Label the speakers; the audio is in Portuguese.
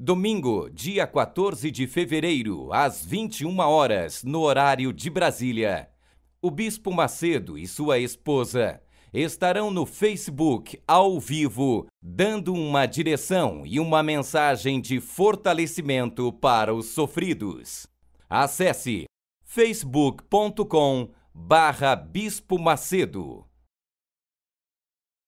Speaker 1: Domingo, dia 14 de fevereiro, às 21 horas, no horário de Brasília. O Bispo Macedo e sua esposa estarão no Facebook ao vivo, dando uma direção e uma mensagem de fortalecimento para os sofridos. Acesse facebook.com barra Bispo Macedo.